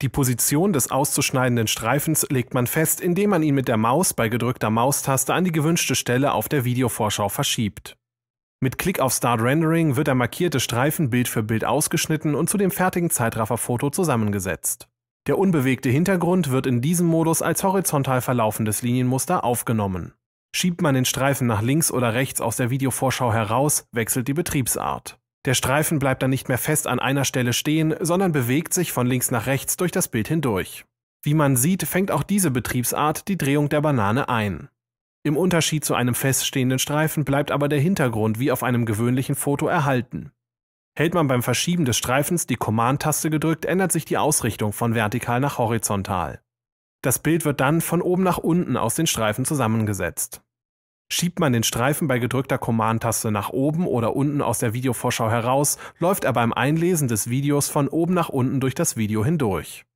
Die Position des auszuschneidenden Streifens legt man fest, indem man ihn mit der Maus bei gedrückter Maustaste an die gewünschte Stelle auf der Videovorschau verschiebt. Mit Klick auf Start Rendering wird der markierte Streifen Bild für Bild ausgeschnitten und zu dem fertigen Zeitrafferfoto zusammengesetzt. Der unbewegte Hintergrund wird in diesem Modus als horizontal verlaufendes Linienmuster aufgenommen. Schiebt man den Streifen nach links oder rechts aus der Videovorschau heraus, wechselt die Betriebsart. Der Streifen bleibt dann nicht mehr fest an einer Stelle stehen, sondern bewegt sich von links nach rechts durch das Bild hindurch. Wie man sieht, fängt auch diese Betriebsart die Drehung der Banane ein. Im Unterschied zu einem feststehenden Streifen bleibt aber der Hintergrund wie auf einem gewöhnlichen Foto erhalten. Hält man beim Verschieben des Streifens die Command-Taste gedrückt, ändert sich die Ausrichtung von vertikal nach horizontal. Das Bild wird dann von oben nach unten aus den Streifen zusammengesetzt. Schiebt man den Streifen bei gedrückter Command-Taste nach oben oder unten aus der Videovorschau heraus, läuft er beim Einlesen des Videos von oben nach unten durch das Video hindurch.